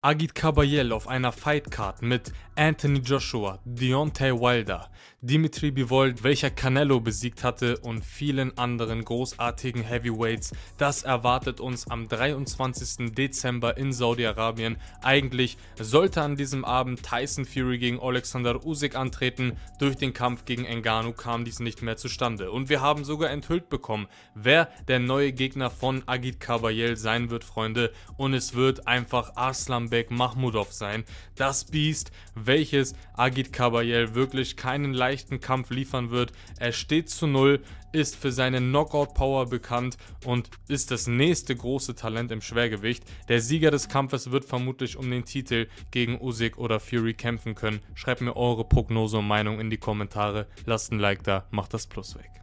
Agit Kabayel auf einer Fightcard mit Anthony Joshua, Deontay Wilder, Dimitri Bivold, welcher Canelo besiegt hatte und vielen anderen großartigen Heavyweights. Das erwartet uns am 23. Dezember in Saudi-Arabien. Eigentlich sollte an diesem Abend Tyson Fury gegen Alexander Usyk antreten. Durch den Kampf gegen Engano kam dies nicht mehr zustande. Und wir haben sogar enthüllt bekommen, wer der neue Gegner von Agit Kabayel sein wird, Freunde. Und es wird einfach Arslan Comeback Mahmudov sein. Das Biest, welches Agit Kabayel wirklich keinen leichten Kampf liefern wird. Er steht zu Null, ist für seine Knockout-Power bekannt und ist das nächste große Talent im Schwergewicht. Der Sieger des Kampfes wird vermutlich um den Titel gegen Usyk oder Fury kämpfen können. Schreibt mir eure Prognose und Meinung in die Kommentare. Lasst ein Like da, macht das Plus weg.